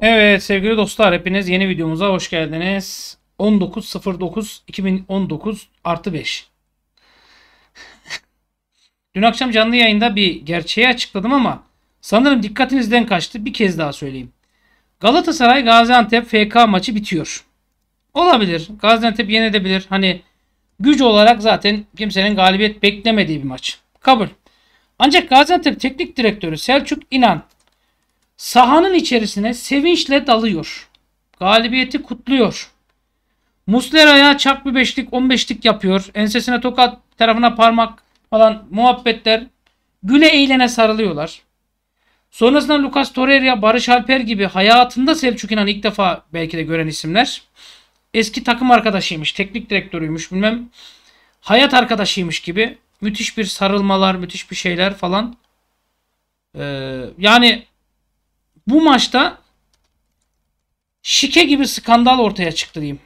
Evet sevgili dostlar hepiniz yeni videomuza hoş geldiniz. 19.09.2019 artı 5. Dün akşam canlı yayında bir gerçeği açıkladım ama sanırım dikkatinizden kaçtı. Bir kez daha söyleyeyim. Galatasaray Gaziantep FK maçı bitiyor. Olabilir. Gaziantep yenebilir. Hani güç olarak zaten kimsenin galibiyet beklemediği bir maç. Kabul. Ancak Gaziantep Teknik Direktörü Selçuk İnan Sahanın içerisine sevinçle dalıyor. Galibiyeti kutluyor. Muslera'ya çak bir beşlik, on beşlik yapıyor. Ensesine tokat, tarafına parmak falan muhabbetler. Güle eğlene sarılıyorlar. Sonrasında Lucas Torreira, Barış Alper gibi hayatında Selçuk İnan ilk defa belki de gören isimler. Eski takım arkadaşıymış, teknik direktörüymüş bilmem. Hayat arkadaşıymış gibi. Müthiş bir sarılmalar, müthiş bir şeyler falan. Ee, yani bu maçta şike gibi skandal ortaya çıktı diyeyim.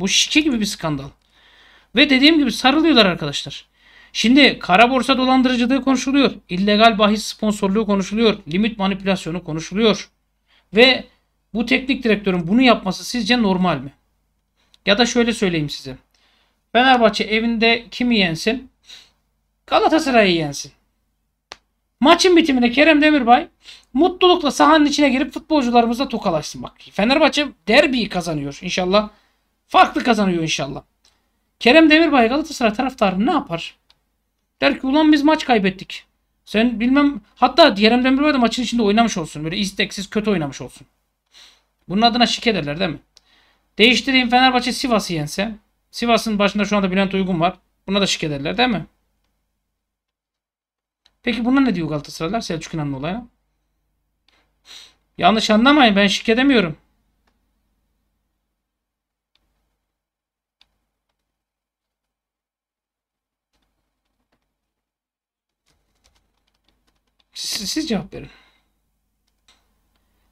Bu şike gibi bir skandal. Ve dediğim gibi sarılıyorlar arkadaşlar. Şimdi kara borsa dolandırıcılığı konuşuluyor. illegal bahis sponsorluğu konuşuluyor. Limit manipülasyonu konuşuluyor. Ve bu teknik direktörün bunu yapması sizce normal mi? Ya da şöyle söyleyeyim size. Fenerbahçe evinde kimi yensin? Galatasaray'ı yensin. Maçın bitiminde Kerem Demirbay mutlulukla sahanın içine girip futbolcularımızla tokalaşsın. Bak Fenerbahçe derbiyi kazanıyor inşallah. Farklı kazanıyor inşallah. Kerem Demirbay Galatasaray taraftarı ne yapar? Der ki ulan biz maç kaybettik. Sen bilmem hatta Kerem Demirbay da maçın içinde oynamış olsun. Böyle isteksiz kötü oynamış olsun. Bunun adına şik ederler değil mi? Değiştireyim Fenerbahçe Sivas'ı yense. Sivas'ın başında şu anda Bülent Uygun var. Buna da şik ederler değil mi? Peki buna ne diyor Galatasaraylar Selçuk İnan'ın olayına? Yanlış anlamayın ben şirk edemiyorum. Siz, siz cevap verin.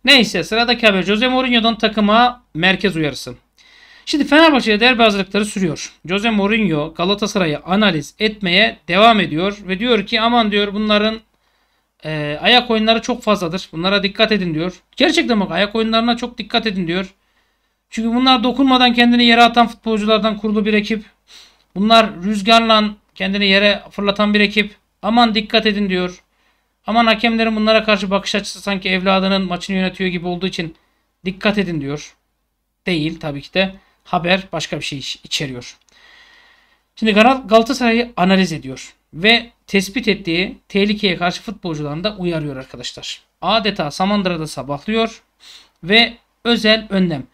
Neyse sıradaki haber Jose Mourinho'dan takıma merkez uyarısı. Şimdi Fenerbahçe'de derbi hazırlıkları sürüyor. Jose Mourinho Galatasaray'ı analiz etmeye devam ediyor ve diyor ki aman diyor bunların e, ayak oyunları çok fazladır. Bunlara dikkat edin diyor. Gerçekten bak ayak oyunlarına çok dikkat edin diyor. Çünkü bunlar dokunmadan kendini yere atan futbolculardan kurulu bir ekip. Bunlar rüzgarla kendini yere fırlatan bir ekip. Aman dikkat edin diyor. Aman hakemlerin bunlara karşı bakış açısı sanki evladının maçını yönetiyor gibi olduğu için dikkat edin diyor. Değil tabii ki de haber başka bir şey içeriyor. Şimdi Galatasaray'ı analiz ediyor ve tespit ettiği tehlikeye karşı futbolcularını da uyarıyor arkadaşlar. Adeta Samandıra'da sabahlıyor ve özel önlem.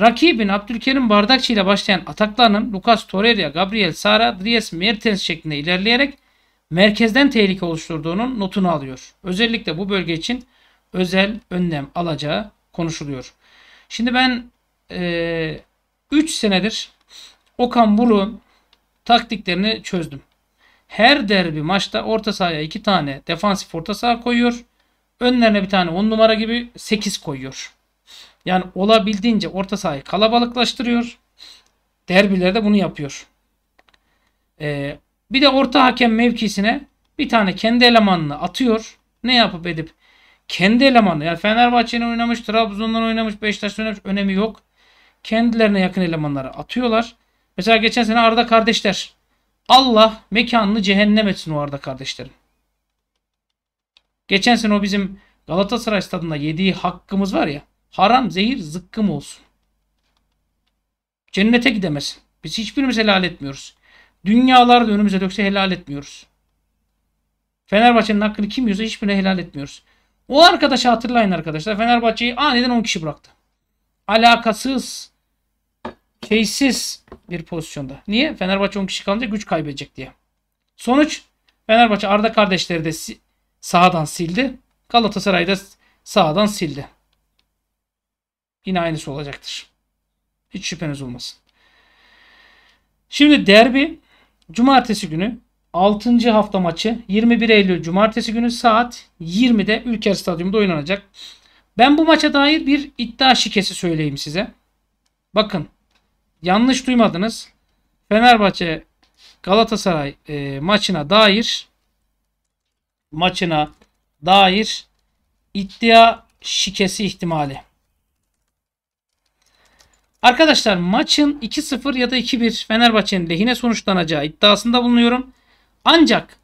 Rakibin Abdülkerim Bardakçı ile başlayan ataklarının Lucas Torreira, Gabriel Sara, Dries Mertens şeklinde ilerleyerek merkezden tehlike oluşturduğunun notunu alıyor. Özellikle bu bölge için özel önlem alacağı konuşuluyor. Şimdi ben e, 3 senedir Okan Buruk'un taktiklerini çözdüm. Her derbi maçta orta sahaya 2 tane defansif orta saha koyuyor. Önlerine bir tane 10 numara gibi 8 koyuyor. Yani olabildiğince orta sahayı kalabalıklaştırıyor. Derbilerde bunu yapıyor. Ee, bir de orta hakem mevkisine bir tane kendi elemanını atıyor. Ne yapıp edip kendi elemanı yani Fenerbahçe'nin oynamış, Trabzon'dan oynamış, Beşiktaş'tan oynamış önemi yok kendilerine yakın elemanları atıyorlar. Mesela geçen sene Arda kardeşler. Allah mekanını cehennem etsin o Arda kardeşlerin. Geçen sene o bizim Galatasaray stadında yediği hakkımız var ya. Haram, zehir, zıkkım olsun. Cennete gidemesin. Biz hiçbirimiz helal etmiyoruz. Dünyalar da önümüze dökse helal etmiyoruz. Fenerbahçe'nin hakkını kim yiyorsa hiçbirine helal etmiyoruz. O arkadaşı hatırlayın arkadaşlar. Fenerbahçe'yi aniden 10 kişi bıraktı. Alakasız, keysiz bir pozisyonda. Niye? Fenerbahçe 10 kişi kalınca güç kaybedecek diye. Sonuç Fenerbahçe Arda kardeşleri de si sahadan sildi. Galatasaray da sahadan sildi. Yine aynısı olacaktır. Hiç şüpheniz olmasın. Şimdi derbi cumartesi günü 6. hafta maçı 21 Eylül cumartesi günü saat 20'de Ülker Stadyumunda oynanacak. Ben bu maça dair bir iddia şikesi söyleyeyim size. Bakın yanlış duymadınız. Fenerbahçe Galatasaray e, maçına dair maçına dair iddia şikesi ihtimali. Arkadaşlar maçın 2-0 ya da 2-1 Fenerbahçe'nin lehine sonuçlanacağı iddiasında bulunuyorum. Ancak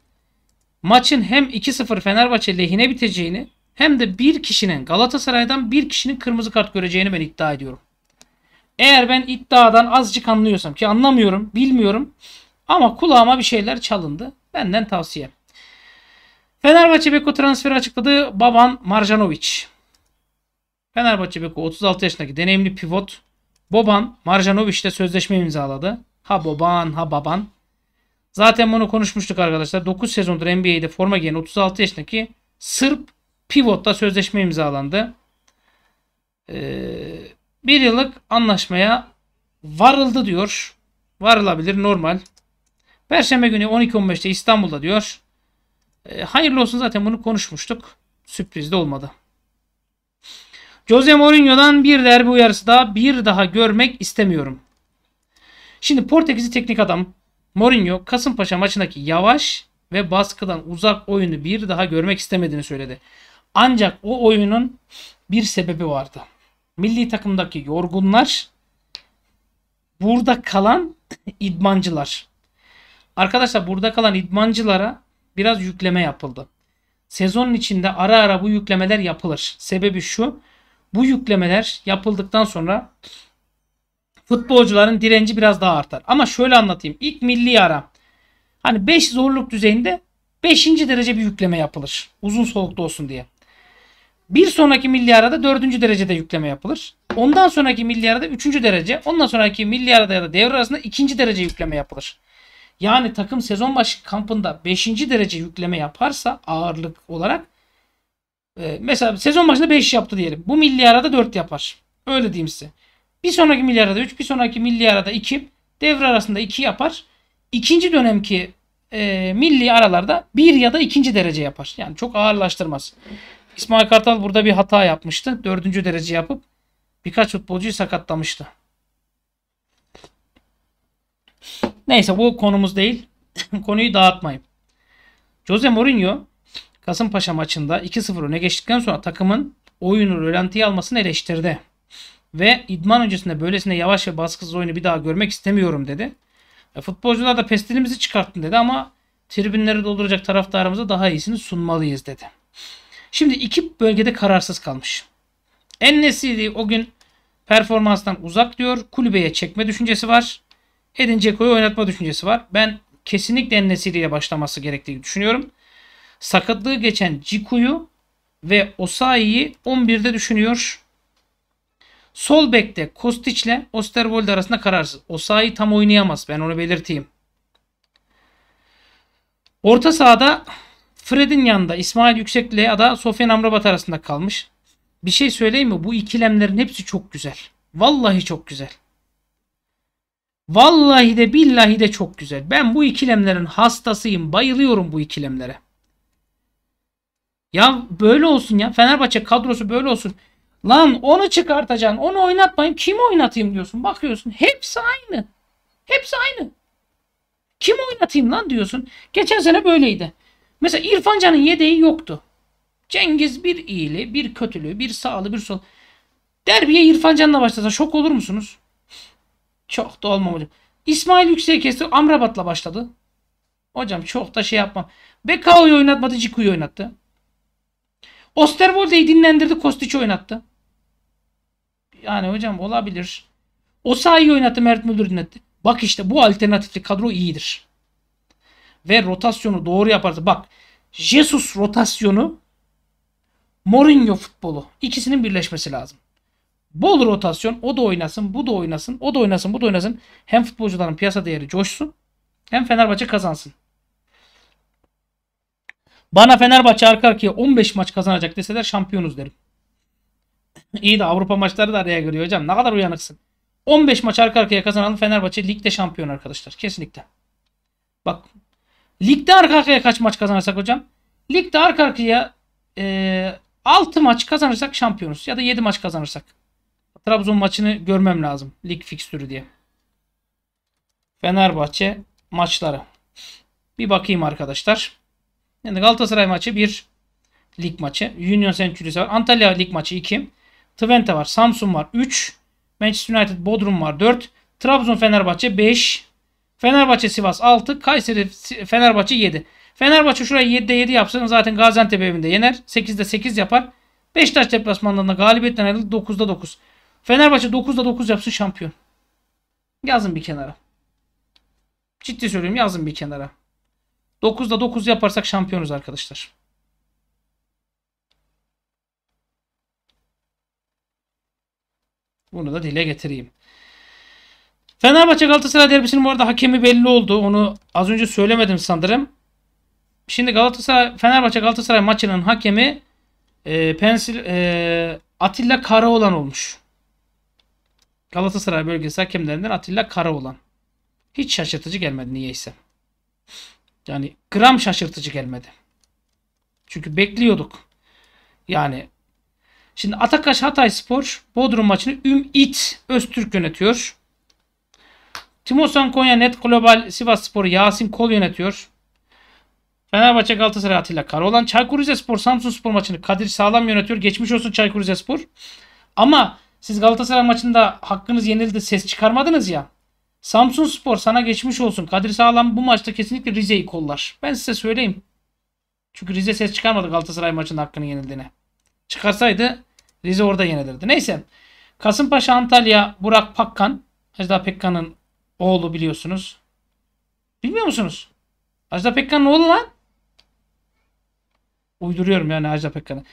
maçın hem 2-0 Fenerbahçe lehine biteceğini hem de bir kişinin Galatasaray'dan bir kişinin kırmızı kart göreceğini ben iddia ediyorum. Eğer ben iddiadan azıcık anlıyorsam ki anlamıyorum, bilmiyorum ama kulağıma bir şeyler çalındı. Benden tavsiye. Fenerbahçe Beko transferi açıkladı. Baban Marjanovic. Fenerbahçe Beko 36 yaşındaki deneyimli pivot Boban Marjanovic ile sözleşme imzaladı. Ha Boban ha Baban. Zaten bunu konuşmuştuk arkadaşlar. 9 sezondur NBA'de forma giyen 36 yaşındaki Sırp pivotla sözleşme imzalandı. Ee, bir yıllık anlaşmaya varıldı diyor. Varılabilir normal. Perşembe günü 12.15'te İstanbul'da diyor. E, hayırlı olsun zaten bunu konuşmuştuk. Sürpriz de olmadı. Jose Mourinho'dan bir derbi uyarısı daha bir daha görmek istemiyorum. Şimdi Portekizli teknik adam Mourinho Kasımpaşa maçındaki yavaş ve baskıdan uzak oyunu bir daha görmek istemediğini söyledi. Ancak o oyunun bir sebebi vardı. Milli takımdaki yorgunlar, burada kalan idmancılar. Arkadaşlar burada kalan idmancılara biraz yükleme yapıldı. Sezonun içinde ara ara bu yüklemeler yapılır. Sebebi şu. Bu yüklemeler yapıldıktan sonra futbolcuların direnci biraz daha artar. Ama şöyle anlatayım. İlk milli ara hani 5 zorluk düzeyinde 5. derece bir yükleme yapılır. Uzun soğukta olsun diye. Bir sonraki milli arada dördüncü derecede yükleme yapılır. Ondan sonraki milli arada üçüncü derece. Ondan sonraki milli arada ya da devre arasında ikinci derece yükleme yapılır. Yani takım sezon başı kampında beşinci derece yükleme yaparsa ağırlık olarak e, mesela sezon başında beş yaptı diyelim. Bu milli arada 4 yapar. Öyle diyeyim size. Bir sonraki milli arada 3, bir sonraki milli arada 2, devre arasında iki yapar. İkinci dönemki e, milli aralarda 1 ya da ikinci derece yapar. Yani çok ağırlaştırmaz. İsmail Kartal burada bir hata yapmıştı. Dördüncü derece yapıp birkaç futbolcuyu sakatlamıştı. Neyse bu konumuz değil. Konuyu dağıtmayayım. Jose Mourinho Kasımpaşa maçında 2-0 öne geçtikten sonra takımın oyunu rölantiye almasını eleştirdi. Ve idman öncesinde böylesine yavaş ve baskısız oyunu bir daha görmek istemiyorum dedi. E, futbolcular da pestilimizi çıkarttın dedi ama tribünleri dolduracak taraftarımıza daha iyisini sunmalıyız dedi. Şimdi iki bölgede kararsız kalmış. En o gün performanstan uzak diyor. Kulübeye çekme düşüncesi var. Edin Dzeko'yu oynatma düşüncesi var. Ben kesinlikle en nesiliyle başlaması gerektiğini düşünüyorum. Sakatlığı geçen Ciku'yu ve Osayi'yi 11'de düşünüyor. Sol bekte Kostiç ile Osterwold arasında kararsız. Osayi tam oynayamaz. Ben onu belirteyim. Orta sahada Fred'in yanında İsmail Yüksekli ya da Sofyan Amrabat arasında kalmış. Bir şey söyleyeyim mi? Bu ikilemlerin hepsi çok güzel. Vallahi çok güzel. Vallahi de billahi de çok güzel. Ben bu ikilemlerin hastasıyım. Bayılıyorum bu ikilemlere. Ya böyle olsun ya. Fenerbahçe kadrosu böyle olsun. Lan onu çıkartacaksın. Onu oynatmayayım. Kimi oynatayım diyorsun. Bakıyorsun. Hepsi aynı. Hepsi aynı. Kim oynatayım lan diyorsun. Geçen sene böyleydi. Mesela İrfan Can'ın yedeği yoktu. Cengiz bir iyili, bir kötülü, bir sağlı, bir sol. Derbiye İrfan Can'la başlasa şok olur musunuz? Çok da olmamalı. İsmail yüksek kesti. Amrabat'la başladı. Hocam çok da şey yapmam. Bekao'yu oynatmadı. Ciku'yu oynattı. Osterwolde'yi dinlendirdi. Kostiç'i oynattı. Yani hocam olabilir. Osa'yı oynattı. Mert Müldür dinletti. Bak işte bu alternatifli kadro iyidir ve rotasyonu doğru yaparsa bak Jesus rotasyonu Mourinho futbolu ikisinin birleşmesi lazım. Bol rotasyon o da oynasın bu da oynasın o da oynasın bu da oynasın hem futbolcuların piyasa değeri coşsun hem Fenerbahçe kazansın. Bana Fenerbahçe arka arkaya 15 maç kazanacak deseler şampiyonuz derim. İyi de Avrupa maçları da araya giriyor hocam. Ne kadar uyanıksın. 15 maç arka arkaya kazanan Fenerbahçe ligde şampiyon arkadaşlar. Kesinlikle. Bak Ligde arka arkaya kaç maç kazanırsak hocam? Ligde arka arkaya e, 6 maç kazanırsak şampiyonuz. Ya da 7 maç kazanırsak. Trabzon maçını görmem lazım. Lig fikstürü diye. Fenerbahçe maçları. Bir bakayım arkadaşlar. Yani Galatasaray maçı 1 lig maçı. Union Century'si var. Antalya lig maçı 2. Twente var. Samsun var 3. Manchester United Bodrum var 4. Trabzon Fenerbahçe 5. Fenerbahçe Sivas 6. Kayseri Fenerbahçe 7. Fenerbahçe şurayı 7'de 7 yapsın. Zaten Gaziantep evinde yener. 8'de 8 yapar. Beşiktaş deplasmanlarında galibiyetten ayrıldı. 9'da 9. Fenerbahçe 9'da 9 yapsın şampiyon. Yazın bir kenara. Ciddi söylüyorum yazın bir kenara. 9'da 9 yaparsak şampiyonuz arkadaşlar. Bunu da dile getireyim. Fenerbahçe Galatasaray derbisinin bu arada hakemi belli oldu. Onu az önce söylemedim sanırım. Şimdi Galatasaray Fenerbahçe Galatasaray maçının hakemi e, Pensil e, Atilla Karaoğlan olmuş. Galatasaray bölgesi hakemlerinden Atilla Karaoğlan. Hiç şaşırtıcı gelmedi niyeyse. Yani gram şaşırtıcı gelmedi. Çünkü bekliyorduk. Yani şimdi Atakaş Hatay Spor Bodrum maçını Üm Ümit Öztürk yönetiyor. Timosan Konya Net Global Sivas Spor Yasin Kol yönetiyor. Fenerbahçe Galatasaray Atilla Karaoğlan. Çaykur Rizespor Samsun Spor maçını Kadir Sağlam yönetiyor. Geçmiş olsun Çaykur Rizespor. Ama siz Galatasaray maçında hakkınız yenildi ses çıkarmadınız ya. Samsun Spor sana geçmiş olsun. Kadir Sağlam bu maçta kesinlikle Rize'yi kollar. Ben size söyleyeyim. Çünkü Rize ses çıkarmadı Galatasaray maçında hakkını yenildiğine. Çıkarsaydı Rize orada yenilirdi. Neyse. Kasımpaşa Antalya Burak Pakkan. Ejda Pekkan'ın oğlu biliyorsunuz. Bilmiyor musunuz? Ajda Pekkan'ın oğlu lan. Uyduruyorum yani Ajda Pekkan'ı.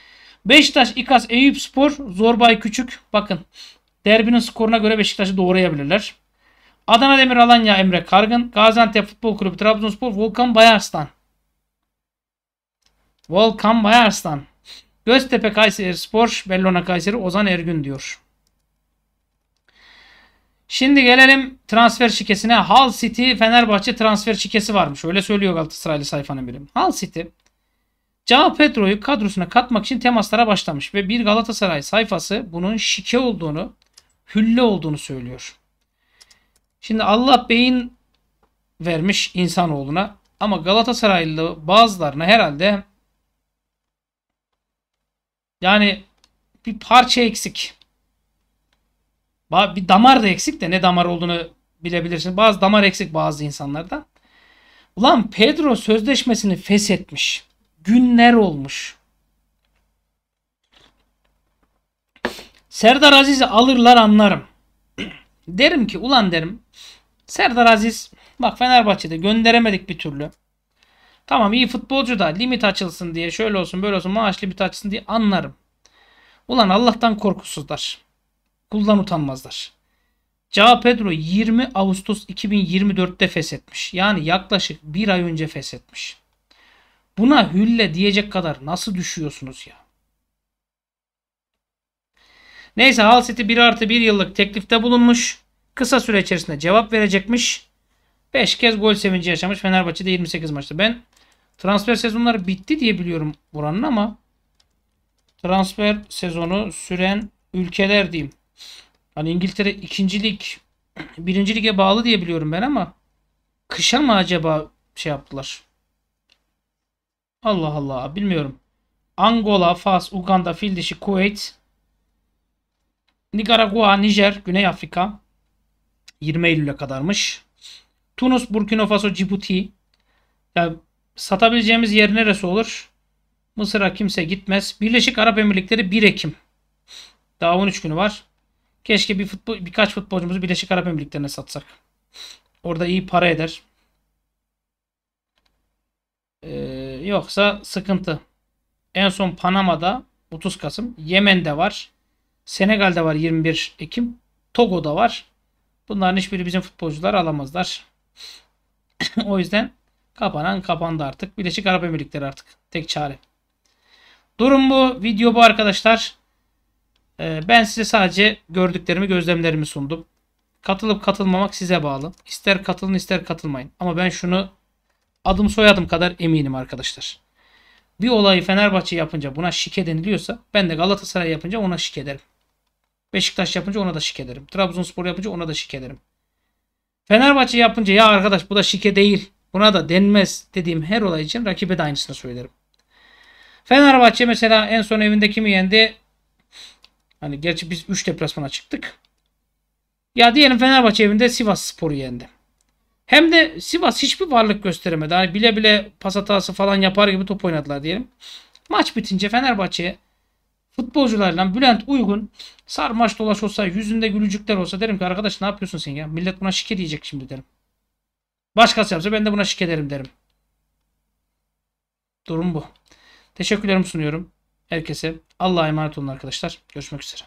Beşiktaş, İkas, Eyüp Spor, Zorbay Küçük. Bakın derbinin skoruna göre Beşiktaş'ı doğrayabilirler. Adana Demir Alanya Emre Kargın. Gaziantep Futbol Kulübü Trabzonspor Volkan Bayarslan. Volkan Bayarslan. Göztepe Kayseri Spor. Bellona Kayseri Ozan Ergün diyor. Şimdi gelelim transfer şikesine. Hull City Fenerbahçe transfer şikesi varmış. Öyle söylüyor Galatasaraylı sayfanın biri. Hull City Cao Petro'yu kadrosuna katmak için temaslara başlamış ve bir Galatasaray sayfası bunun şike olduğunu, hülle olduğunu söylüyor. Şimdi Allah beyin vermiş insanoğluna ama Galatasaraylı bazılarına herhalde yani bir parça eksik. Bir damar da eksik de ne damar olduğunu bilebilirsin. Bazı damar eksik bazı insanlarda. Ulan Pedro sözleşmesini feshetmiş. Günler olmuş. Serdar Aziz'i alırlar anlarım. derim ki ulan derim. Serdar Aziz bak Fenerbahçe'de gönderemedik bir türlü. Tamam iyi futbolcu da limit açılsın diye şöyle olsun böyle olsun maaş limit açılsın diye anlarım. Ulan Allah'tan korkusuzlar kuldan utanmazlar. Cao Pedro 20 Ağustos 2024'te feshetmiş. Yani yaklaşık bir ay önce feshetmiş. Buna hülle diyecek kadar nasıl düşüyorsunuz ya? Neyse Halsetti 1 artı 1 yıllık teklifte bulunmuş. Kısa süre içerisinde cevap verecekmiş. 5 kez gol sevinci yaşamış Fenerbahçe'de 28 maçta. Ben transfer sezonları bitti diye biliyorum buranın ama transfer sezonu süren ülkeler diyeyim. Hani İngiltere ikincilik birinci lige bağlı diye biliyorum ben ama kışa mı acaba şey yaptılar? Allah Allah bilmiyorum. Angola, Fas, Uganda, Fildişi, Kuveyt, Nikaragua, Nijer, Güney Afrika 20 Eylül'e kadarmış. Tunus, Burkina Faso, Djibouti. Yani satabileceğimiz yer neresi olur? Mısır'a kimse gitmez. Birleşik Arap Emirlikleri 1 Ekim. Daha 13 günü var. Keşke bir futbol, birkaç futbolcumuzu Birleşik Arap Emirlikleri'ne satsak. Orada iyi para eder. Ee, yoksa sıkıntı. En son Panama'da 30 Kasım. Yemen'de var. Senegal'de var 21 Ekim. Togo'da var. Bunların hiçbiri bizim futbolcular alamazlar. o yüzden kapanan kapandı artık. Birleşik Arap Emirlikleri artık. Tek çare. Durum bu. Video bu arkadaşlar. Ee, ben size sadece gördüklerimi, gözlemlerimi sundum. Katılıp katılmamak size bağlı. İster katılın ister katılmayın. Ama ben şunu adım soyadım kadar eminim arkadaşlar. Bir olayı Fenerbahçe yapınca buna şike deniliyorsa ben de Galatasaray yapınca ona şike ederim. Beşiktaş yapınca ona da şike ederim. Trabzonspor yapınca ona da şike ederim. Fenerbahçe yapınca ya arkadaş bu da şike değil. Buna da denmez dediğim her olay için rakibe de aynısını söylerim. Fenerbahçe mesela en son evinde kimi yendi? Hani gerçi biz 3 deplasmana çıktık. Ya diyelim Fenerbahçe evinde Sivas Spor'u yendi. Hem de Sivas hiçbir varlık gösteremedi. Hani bile bile pas hatası falan yapar gibi top oynadılar diyelim. Maç bitince Fenerbahçe futbolcularla Bülent Uygun sarmaş dolaş olsa yüzünde gülücükler olsa derim ki arkadaş ne yapıyorsun sen ya? Millet buna şike diyecek şimdi derim. Başkası yapsa ben de buna şike ederim derim. Durum bu. Teşekkürlerimi sunuyorum. Herkese Allah'a emanet olun arkadaşlar. Görüşmek üzere.